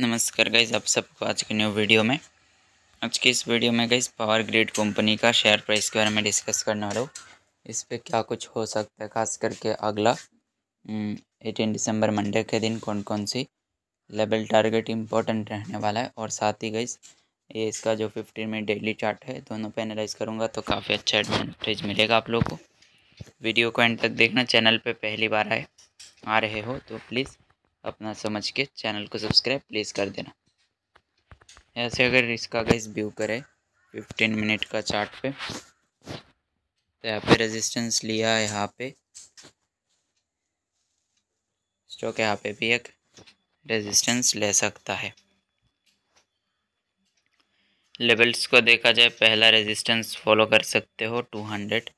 नमस्कार गाइज आप सबको आज के न्यू वीडियो में आज की इस वीडियो में गई पावर ग्रिड कंपनी का शेयर प्राइस के बारे में डिस्कस करने वाला हूँ इस पर क्या कुछ हो सकता है खास करके अगला एटीन दिसंबर मंडे के दिन कौन कौन सी लेवल टारगेट इम्पोर्टेंट रहने वाला है और साथ ही गई ये इसका जो फिफ्टीन मिनट डेली चार्ट है दोनों पे एनालाइज करूँगा तो काफ़ी अच्छा एडवांटेज मिलेगा आप लोग को वीडियो को एंड तक देखना चैनल पर पहली बार आए आ रहे हो तो प्लीज़ अपना समझ के चैनल को सब्सक्राइब प्लीज़ कर देना ऐसे अगर इसका गैस व्यू करें फिफ्टीन मिनट का चार्ट पे तो यहाँ पे रेजिस्टेंस लिया है यहाँ पे स्टॉक यहाँ पे भी एक रेजिस्टेंस ले सकता है लेवल्स को देखा जाए पहला रेजिस्टेंस फॉलो कर सकते हो two hundred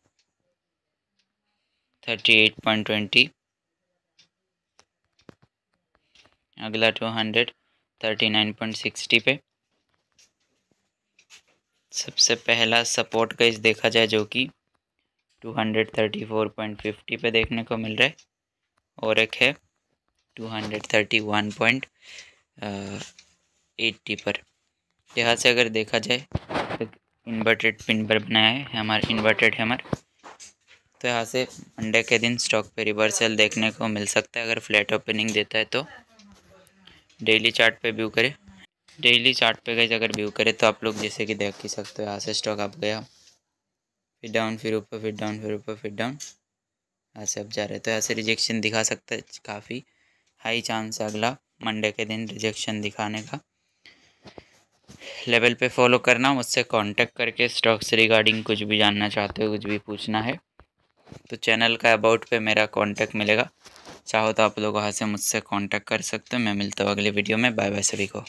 thirty eight point twenty अगला two hundred thirty nine point sixty पे सबसे पहला सपोर्ट इस देखा जाए जो कि two hundred thirty four point fifty पे देखने को मिल रहा है और एक है two hundred thirty one point eighty पर यहाँ से अगर देखा जाए तो इन्वर्टेड पिन पर बनाया है हमारा इन्वर्टेड हैमर तो यहाँ से मंडे के दिन स्टॉक पे रिवर्सल देखने को मिल सकता है अगर फ्लैट ओपनिंग देता है तो डेली चार्ट पे व्यू करें डेली चार्ट पे गए अगर व्यू करें तो आप लोग जैसे कि देख ही सकते हो यहाँ से स्टॉक आप गया फिर डाउन फिर ऊपर फिर डाउन फिर ऊपर फिर डाउन यहाँ से अब जा रहे तो यहाँ से रिजेक्शन दिखा सकते काफ़ी हाई चांस है अगला मंडे के दिन रिजेक्शन दिखाने का लेवल पे फॉलो करना मुझसे कांटेक्ट करके स्टॉक से रिगार्डिंग कुछ भी जानना चाहते हो कुछ भी पूछना है तो चैनल का अबाउट पे मेरा कांटेक्ट मिलेगा चाहो तो आप लोग वहाँ से मुझसे कांटेक्ट कर सकते हो मैं मिलता हूँ अगले वीडियो में बाय बाय सभी को